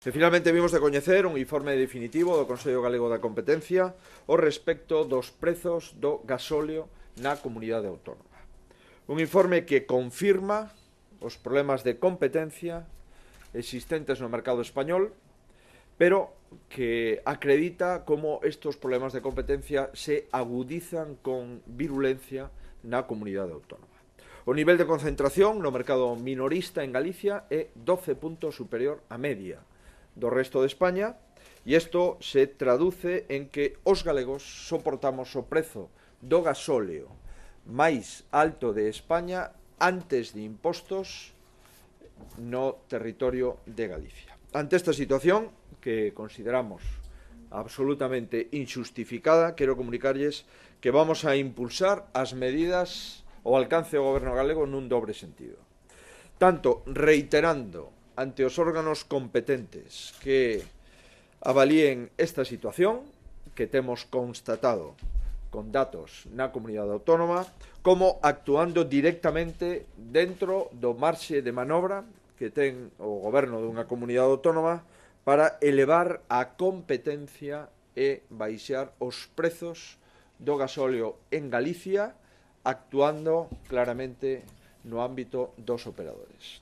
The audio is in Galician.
E finalmente vimos de coñecer un informe definitivo do Consello Galego da Competencia o respecto dos prezos do gasóleo na comunidade autónoma. Un informe que confirma os problemas de competencia existentes no mercado español, pero que acredita como estos problemas de competencia se agudizan con virulencia na comunidade autónoma. O nivel de concentración no mercado minorista en Galicia é 12 puntos superior á media, do resto de España e isto se traduce en que os galegos soportamos o prezo do gasóleo máis alto de España antes de impostos no territorio de Galicia. Ante esta situación que consideramos absolutamente injustificada, quero comunicarlles que vamos a impulsar as medidas ao alcance do goberno galego nun dobre sentido. Tanto reiterando ante os órganos competentes que avalíen esta situación que temos constatado con datos na comunidade autónoma como actuando directamente dentro do marxe de manobra que ten o goberno dunha comunidade autónoma para elevar a competencia e baixar os prezos do gasóleo en Galicia actuando claramente no ámbito dos operadores.